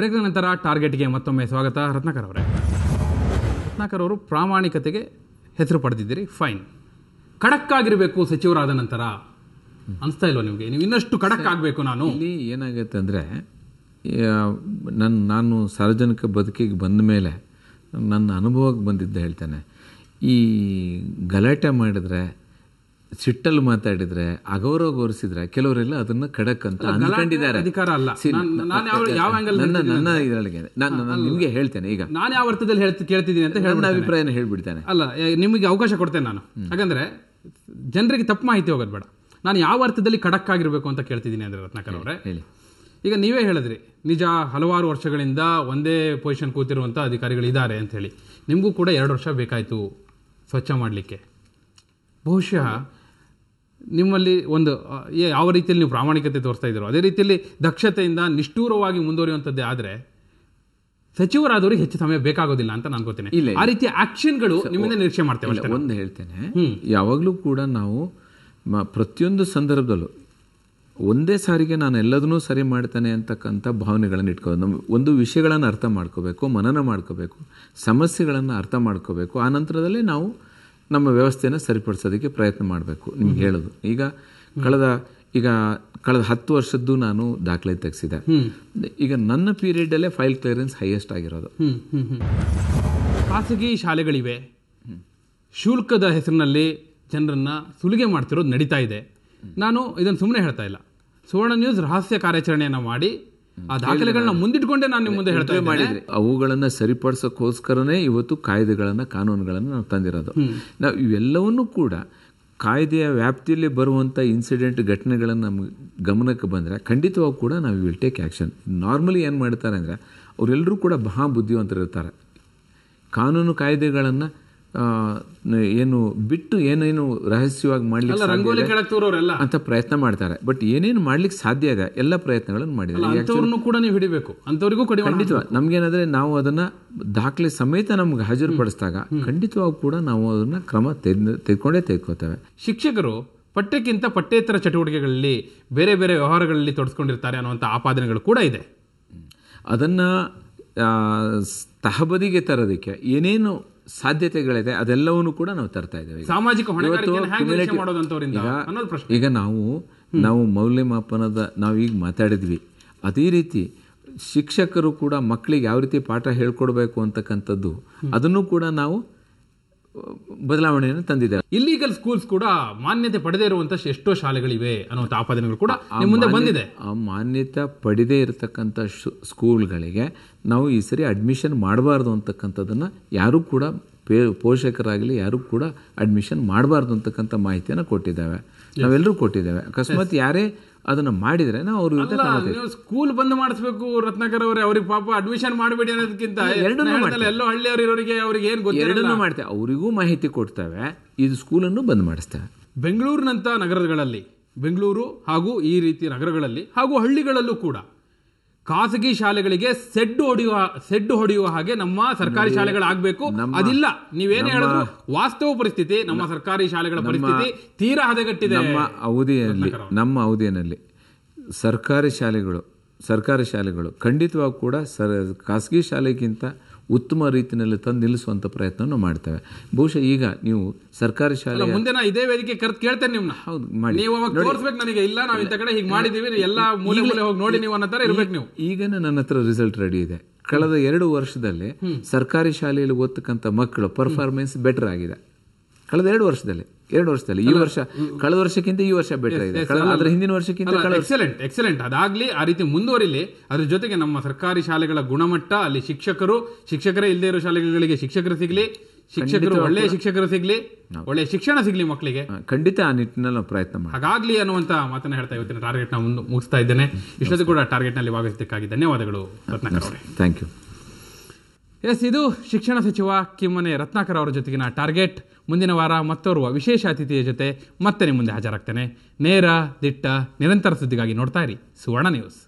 break ನಂತರ ಟಾರ್ಗೆಟ್ಗೆ ಮತ್ತೊಮ್ಮೆ ಸ್ವಾಗತ ರತ್ನಾಕರ್ ಅವರೇ ರತ್ನಾಕರ್ ಅವರು ಪ್ರಾಮಾಣಿಕತೆಗೆ ಹೆಸರು ಪಡೆದಿದ್ದೀರಿ ಫೈನ್ ಖಡಕ್ ಆಗಿರಬೇಕು ಸಚಿವರಾದ ನಂತರ ಅನಿಸ್ತಾ ಇಲ್ವಾ ನಿಮಗೆ ನೀವು ಇನ್ನಷ್ಟು ಖಡಕ್ ಆಗಬೇಕು ನಾನು ಇಲ್ಲಿ ಏನಾಗುತ್ತೆ ಅಂದರೆ ನನ್ನ ನಾನು ಸಾರ್ವಜನಿಕ ಬದುಕಿಗೆ ಬಂದ ಮೇಲೆ ನನ್ನ ಅನುಭವಕ್ಕೆ ಬಂದಿದ್ದೆ ಹೇಳ್ತೇನೆ ಈ ಗಲಾಟೆ ಮಾಡಿದರೆ ಸಿಟ್ಟಲ್ಲಿ ಮಾತಾಡಿದ್ರೆ ಅಗೌರವ ಅಗೌರವಗೊಳಿಸಿದ್ರೆ ಕೆಲವರೆಲ್ಲ ಅದನ್ನ ಖಡಕ್ ಅಂತ ಅನ್ಕೊಂಡಿದ್ದಾರೆ ಅಧಿಕಾರ ಅಲ್ಲ ನಾನು ಯಾವ ನನ್ನ ಇದರೊಳಗೆ ನಾನು ಹೇಳ್ತೇನೆ ಈಗ ನಾನು ಯಾವ ಅರ್ಥದಲ್ಲಿ ಹೇಳ್ತಿ ಕೇಳ್ತಿದ್ದೀನಿ ಅಂತ ಹೇಳಿ ಅಭಿಪ್ರಾಯನ ಹೇಳ್ಬಿಡ್ತೇನೆ ಅಲ್ಲ ನಿಮಗೆ ಅವಕಾಶ ಕೊಡ್ತೇನೆ ನಾನು ಯಾಕಂದ್ರೆ ಜನರಿಗೆ ತಪ್ಪು ಮಾಹಿತಿ ಹೋಗೋದು ಬೇಡ ನಾನು ಯಾವ ಅರ್ಥದಲ್ಲಿ ಖಡಕ್ ಆಗಿರ್ಬೇಕು ಅಂತ ಕೇಳ್ತಿದ್ದೀನಿ ಅಂದ್ರೆ ರತ್ನಾಕರ್ ಅವರೇ ಹೇಳಿ ಈಗ ನೀವೇ ಹೇಳಿದ್ರಿ ನಿಜ ಹಲವಾರು ವರ್ಷಗಳಿಂದ ಒಂದೇ ಪೊಸಿಷನ್ ಕೂತಿರುವಂತ ಅಧಿಕಾರಿಗಳು ಇದ್ದಾರೆ ಅಂತ ಹೇಳಿ ನಿಮಗೂ ಕೂಡ ಎರಡು ವರ್ಷ ಬೇಕಾಯ್ತು ಸ್ವಚ್ಛ ಮಾಡಲಿಕ್ಕೆ ಬಹುಶಃ ನಿಮ್ಮಲ್ಲಿ ಒಂದು ಯಾವ ರೀತಿಯಲ್ಲಿ ನೀವು ಪ್ರಾಮಾಣಿಕತೆ ತೋರಿಸ್ತಾ ಇದ್ದೀರೋ ಅದೇ ರೀತಿಯಲ್ಲಿ ದಕ್ಷತೆಯಿಂದ ನಿಷ್ಠೂರವಾಗಿ ಮುಂದುವರಿಯುವಂಥದ್ದೇ ಆದರೆ ಸಚಿವರಾದವರಿಗೆ ಹೆಚ್ಚು ಸಮಯ ಬೇಕಾಗೋದಿಲ್ಲ ಅಂತ ನಾನು ಗೊತ್ತೇನೆ ಇಲ್ಲ ಆ ರೀತಿಯ ಆಕ್ಷನ್ಗಳು ನಿಮ್ಮಿಂದ ನಿರೀಕ್ಷೆ ಮಾಡ್ತೇವೆ ಒಂದು ಹೇಳ್ತೇನೆ ಯಾವಾಗಲೂ ಕೂಡ ನಾವು ಪ್ರತಿಯೊಂದು ಸಂದರ್ಭದಲ್ಲೂ ಒಂದೇ ಸಾರಿಗೆ ನಾನು ಎಲ್ಲದನ್ನೂ ಸರಿ ಮಾಡ್ತಾನೆ ಅಂತಕ್ಕಂಥ ಭಾವನೆಗಳನ್ನು ಇಟ್ಕೋದು ಒಂದು ವಿಷಯಗಳನ್ನು ಅರ್ಥ ಮಾಡ್ಕೋಬೇಕು ಮನನ ಮಾಡ್ಕೋಬೇಕು ಸಮಸ್ಯೆಗಳನ್ನು ಅರ್ಥ ಮಾಡ್ಕೋಬೇಕು ಆ ನಂತರದಲ್ಲಿ ನಾವು ನಮ್ಮ ವ್ಯವಸ್ಥೆಯನ್ನು ಸರಿಪಡಿಸೋದಕ್ಕೆ ಪ್ರಯತ್ನ ಮಾಡಬೇಕು ನಿಮ್ಗೆ ಹೇಳೋದು ಈಗ ಕಳೆದ ಈಗ ಕಳೆದ ಹತ್ತು ವರ್ಷದ್ದು ನಾನು ದಾಖಲೆ ತೆಗೆಸಿದೆ ಈಗ ನನ್ನ ಪೀರಿಯಡಲ್ಲೇ ಫೈಲ್ ಕ್ಲಿಯರೆನ್ಸ್ ಹೈಯೆಸ್ಟ್ ಆಗಿರೋದು ಖಾಸಗಿ ಶಾಲೆಗಳಿವೆ ಶುಲ್ಕದ ಹೆಸರಿನಲ್ಲಿ ಜನರನ್ನು ಸುಲಿಗೆ ಮಾಡ್ತಿರೋದು ನಡೀತಾ ಇದೆ ನಾನು ಇದನ್ನು ಸುಮ್ಮನೆ ಹೇಳ್ತಾ ಇಲ್ಲ ಸುವರ್ಣ ನ್ಯೂಸ್ ರಹಸ್ಯ ಕಾರ್ಯಾಚರಣೆಯನ್ನು ಮಾಡಿ ಆ ದಾಖಲೆಗಳನ್ನ ಮುಂದಿಟ್ಕೊಂಡೆ ನಾನು ನಿಮ್ಮ ಮುಂದೆ ಹೇಳ್ತಾ ಮಾಡಿದ್ರೆ ಅವುಗಳನ್ನು ಸರಿಪಡಿಸೋಕ್ಕೋಸ್ಕರನೇ ಇವತ್ತು ಕಾಯ್ದೆಗಳನ್ನ ಕಾನೂನುಗಳನ್ನು ನಾವು ತಂದಿರೋದು ನಾವು ಇವೆಲ್ಲವನ್ನೂ ಕೂಡ ಕಾಯ್ದೆಯ ವ್ಯಾಪ್ತಿಯಲ್ಲಿ ಬರುವಂತ ಇನ್ಸಿಡೆಂಟ್ ಘಟನೆಗಳನ್ನ ನಮ್ಗೆ ಗಮನಕ್ಕೆ ಬಂದ್ರೆ ಖಂಡಿತವಾಗ ಕೂಡ ನಾವು ವಿಲ್ ಟೇಕ್ ಆಕ್ಷನ್ ನಾರ್ಮಲಿ ಏನು ಮಾಡ್ತಾರೆ ಅಂದ್ರೆ ಅವರೆಲ್ಲರೂ ಕೂಡ ಮಹಾ ಇರ್ತಾರೆ ಕಾನೂನು ಕಾಯ್ದೆಗಳನ್ನು ಏನು ಬಿಟ್ಟು ಏನೇನು ರಹಸ್ಯವಾಗಿ ಮಾಡ್ಲಿಕ್ಕೆ ಅಂತ ಪ್ರಯತ್ನ ಮಾಡ್ತಾರೆ ಬಟ್ ಏನೇನು ಮಾಡ್ಲಿಕ್ಕೆ ಸಾಧ್ಯ ಇದೆ ಎಲ್ಲ ಪ್ರಯತ್ನಗಳನ್ನು ಮಾಡಿದ್ದಾರೆ ಕೂಡ ನೀವು ಹಿಡಿಬೇಕು ಅಂತವರಿಗೂ ಖಂಡಿತವಾಗ ನಮ್ಗೇನಾದ್ರೆ ನಾವು ಅದನ್ನ ದಾಖಲೆ ಸಮೇತ ನಮ್ಗೆ ಹಾಜರುಪಡಿಸಿದಾಗ ಖಂಡಿತವಾಗೂ ಕೂಡ ನಾವು ಅದನ್ನ ಕ್ರಮ ತೆಗೆದುಕೊಂಡೇ ತೆಗೆದುಕೋತೇವೆ ಶಿಕ್ಷಕರು ಪಠ್ಯಕ್ಕಿಂತ ಪಠ್ಯೇತರ ಚಟುವಟಿಕೆಗಳಲ್ಲಿ ಬೇರೆ ಬೇರೆ ವ್ಯವಹಾರಗಳಲ್ಲಿ ತೊಡಸ್ಕೊಂಡಿರ್ತಾರೆ ಅನ್ನುವಂಥ ಆಪಾದನೆಗಳು ಕೂಡ ಇದೆ ಅದನ್ನ ತಹಬದಿಗೆ ತರೋದಕ್ಕೆ ಏನೇನು ಸಾಧ್ಯತೆಗಳಿದೆ ಅದೆಲ್ಲವನ್ನು ಕೂಡ ನಾವು ತರ್ತಾ ಇದ್ದೇವೆ ಸಾಮಾಜಿಕ ಈಗ ನಾವು ನಾವು ಮೌಲ್ಯಮಾಪನದ ನಾವು ಈಗ ಮಾತಾಡಿದ್ವಿ ಅದೇ ರೀತಿ ಶಿಕ್ಷಕರು ಕೂಡ ಮಕ್ಕಳಿಗೆ ಯಾವ ರೀತಿ ಪಾಠ ಹೇಳ್ಕೊಡ್ಬೇಕು ಅಂತಕ್ಕಂಥದ್ದು ಅದನ್ನು ಕೂಡ ನಾವು ಬದಲಾವಣೆಯನ್ನು ತಂದಿದ್ದಾರೆ ಇಲ್ಲಿಗಲ್ ಸ್ಕೂಲ್ಸ್ ಕೂಡ ಮಾನ್ಯತೆ ಪಡೆದೇ ಇರುವಂತಹ ಎಷ್ಟೋ ಶಾಲೆಗಳಿವೆ ಅನ್ನುವಂಥ ಆಪಾದನೆಗಳು ಕೂಡ ಮುಂದೆ ಬಂದಿದೆ ಆ ಮಾನ್ಯತೆ ಪಡೆದೇ ಇರತಕ್ಕಂಥ ಸ್ಕೂಲ್ಗಳಿಗೆ ನಾವು ಈ ಸರಿ ಅಡ್ಮಿಷನ್ ಮಾಡಬಾರ್ದು ಅಂತಕ್ಕಂಥದ್ದನ್ನು ಯಾರು ಕೂಡ ಪೋಷಕರಾಗಲಿ ಯಾರು ಕೂಡ ಅಡ್ಮಿಷನ್ ಮಾಡಬಾರ್ದು ಅಂತಕ್ಕಂಥ ಮಾಹಿತಿಯನ್ನು ಕೊಟ್ಟಿದ್ದಾವೆ ನಾವೆಲ್ಲರೂ ಕೊಟ್ಟಿದ್ದೇವೆ ಅಕಸ್ಮಾತ್ ಯಾರೇ ಅದನ್ನು ಮಾಡಿದ್ರೆ ನಾವು ಅವ್ರ ಜೊತೆ ಸ್ಕೂಲ್ ಬಂದ್ ಮಾಡಿಸ್ಬೇಕು ರತ್ನಾಕರ್ ಅವರೇ ಅವ್ರಿಗೆ ಪಾಪ ಅಡ್ಮಿಷನ್ ಮಾಡಬೇಡಿ ಅನ್ನೋದಕ್ಕಿಂತ ಎರಡನ್ನೂ ಮಾಡ್ತಾರೆ ಎಲ್ಲೋ ಹಳ್ಳಿಯವರು ಇರೋರಿಗೆ ಅವ್ರಿಗೆ ಏನು ಗೊತ್ತಿಲ್ಲ ಎರಡನ್ನೂ ಮಾಡ್ತೇವೆ ಅವರಿಗೂ ಮಾಹಿತಿ ಕೊಡ್ತೇವೆ ಇದು ಸ್ಕೂಲನ್ನು ಬಂದ್ ಮಾಡಿಸ್ತೇವೆ ಬೆಂಗಳೂರಿನಂಥ ನಗರಗಳಲ್ಲಿ ಬೆಂಗಳೂರು ಹಾಗೂ ಈ ರೀತಿ ನಗರಗಳಲ್ಲಿ ಹಾಗೂ ಹಳ್ಳಿಗಳಲ್ಲೂ ಕೂಡ ಖಾಸಗಿ ಶಾಲೆಗಳಿಗೆ ಸೆಡ್ಡು ಹೊಡೆಯುವ ಸೆಡ್ಡು ಹೊಡೆಯುವ ಹಾಗೆ ನಮ್ಮ ಸರ್ಕಾರಿ ಶಾಲೆಗಳಾಗಬೇಕು ಅದಿಲ್ಲ ನೀವೇನು ಹೇಳಿದ್ರು ವಾಸ್ತವ ಪರಿಸ್ಥಿತಿ ನಮ್ಮ ಸರ್ಕಾರಿ ಶಾಲೆಗಳ ಪರಿಸ್ಥಿತಿ ತೀರಾ ಹದಗೆಟ್ಟಿದೆ ನಮ್ಮ ಅವಧಿಯಲ್ಲಿ ನಮ್ಮ ಅವಧಿಯಲ್ಲಿ ಸರ್ಕಾರಿ ಶಾಲೆಗಳು ಸರ್ಕಾರಿ ಶಾಲೆಗಳು ಖಂಡಿತವಾಗೂ ಕೂಡ ಸರ್ ಖಾಸಗಿ ಶಾಲೆಗಿಂತ ಉತ್ತಮ ರೀತಿಯಲ್ಲಿ ತಂದು ನಿಲ್ಲಿಸುವಂತ ಪ್ರಯತ್ನವನ್ನು ಮಾಡ್ತೇವೆ ಬಹುಶಃ ಈಗ ನೀವು ಸರ್ಕಾರಿ ಶಾಲೆ ಮುಂದೆ ಇದೇ ವೇದಿಕೆ ಕರೆದು ಕೇಳ್ತೇನೆ ನಿಮ್ಮನ್ನ ಹೌದು ಮಾಡಿ ನೀವು ಅವಾಗ ತೋರಿಸ್ಬೇಕು ನನಗೆ ಇಲ್ಲ ನಾವು ಇಂಥ ಕಡೆ ಹೀಗೆ ಮಾಡಿದೀವಿ ಎಲ್ಲ ಮೂಲೆ ಮೂಲೆ ಹೋಗಿ ನೋಡಿ ನೀವು ಅನ್ನೋ ಥರ ಇರಬೇಕು ನೀವು ಈಗನೇ ನನ್ನ ಹತ್ರ ರಿಸಲ್ಟ್ ರೆಡಿ ಇದೆ ಕಳೆದ ಎರಡು ವರ್ಷದಲ್ಲಿ ಸರ್ಕಾರಿ ಶಾಲೆಯಲ್ಲಿ ಓದ್ತಕ್ಕಂಥ ಮಕ್ಕಳು ಪರ್ಫಾರ್ಮೆನ್ಸ್ ಬೆಟರ್ ಆಗಿದೆ ಕಳೆದ ಎರಡು ವರ್ಷದಲ್ಲಿ ಎರಡು ವರ್ಷದಲ್ಲಿ ಈ ವರ್ಷ ಕಳೆದ ವರ್ಷಕ್ಕಿಂತ ಈ ವರ್ಷ ಬೆಟರ್ ಇದೆ ಅದರ ಹಿಂದಿನ ವರ್ಷಕ್ಕಿಂತ ಎಕ್ಸಲೆಂಟ್ ಎಕ್ಸಲೆಂಟ್ ಅದಾಗ್ಲಿ ಆ ರೀತಿ ಮುಂದುವರಿಲಿ ಅದ್ರ ಜೊತೆಗೆ ನಮ್ಮ ಸರ್ಕಾರಿ ಶಾಲೆಗಳ ಗುಣಮಟ್ಟ ಅಲ್ಲಿ ಶಿಕ್ಷಕರು ಶಿಕ್ಷಕರೇ ಇಲ್ಲದೇ ಇರೋ ಶಾಲೆಗಳಿಗೆ ಶಿಕ್ಷಕರು ಸಿಗ್ಲಿ ಶಿಕ್ಷಕರು ಒಳ್ಳೆಯ ಶಿಕ್ಷಕರು ಸಿಗ್ಲಿ ಒಳ್ಳೆಯ ಶಿಕ್ಷಣ ಸಿಗ್ಲಿ ಮಕ್ಕಳಿಗೆ ಖಂಡಿತ ಆ ನಿಟ್ಟಿನಲ್ಲಿ ನಾವು ಪ್ರಯತ್ನ ಮಾಡಿ ಹಾಗಾಗ್ಲಿ ಅನ್ನುವಂತ ಮಾತನ್ನ ಹೇಳ್ತಾ ಇವತ್ತಿನ ಟಾರ್ಗೆಟ್ ನ ಮುಗಿಸ್ತಾ ಇದ್ದೇನೆ ಇಷ್ಟೊತ್ತು ಕೂಡ ಟಾರ್ಗೆಟ್ ನಲ್ಲಿ ಭಾಗವಹಿಸಲಿಕ್ಕಾಗಿ ಧನ್ಯವಾದಗಳು ಥ್ಯಾಂಕ್ ಯು ಎಸ್ ಇದು ಶಿಕ್ಷಣ ಸಚಿವ ಕಿಮ್ಮನೆ ರತ್ನಾಕರ್ ಅವರ ಜೊತೆಗಿನ ಟಾರ್ಗೆಟ್ ಮುಂದಿನ ವಾರ ಮತ್ತೋರ್ವ ವಿಶೇಷ ಅತಿಥಿಯ ಜೊತೆ ಮತ್ತೆ ನಿಮ್ಮ ಮುಂದೆ ಹಾಜರಾಗ್ತೇನೆ ನೇರ ದಿಟ್ಟ ನಿರಂತರ ಸುದ್ದಿಗಾಗಿ ನೋಡ್ತಾ ಇರಿ ಸುವರ್ಣ ನ್ಯೂಸ್